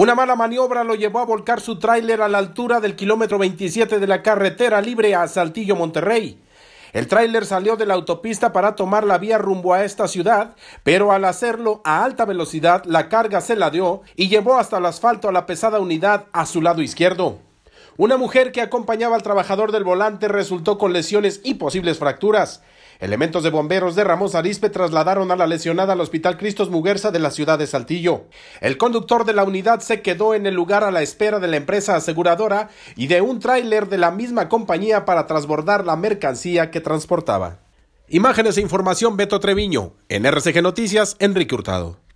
Una mala maniobra lo llevó a volcar su tráiler a la altura del kilómetro 27 de la carretera libre a Saltillo, Monterrey. El tráiler salió de la autopista para tomar la vía rumbo a esta ciudad, pero al hacerlo a alta velocidad la carga se la dio y llevó hasta el asfalto a la pesada unidad a su lado izquierdo. Una mujer que acompañaba al trabajador del volante resultó con lesiones y posibles fracturas. Elementos de bomberos de Ramos Arispe trasladaron a la lesionada al Hospital Cristos Muguerza de la ciudad de Saltillo. El conductor de la unidad se quedó en el lugar a la espera de la empresa aseguradora y de un tráiler de la misma compañía para transbordar la mercancía que transportaba. Imágenes e información Beto Treviño. En RCG Noticias, Enrique Hurtado.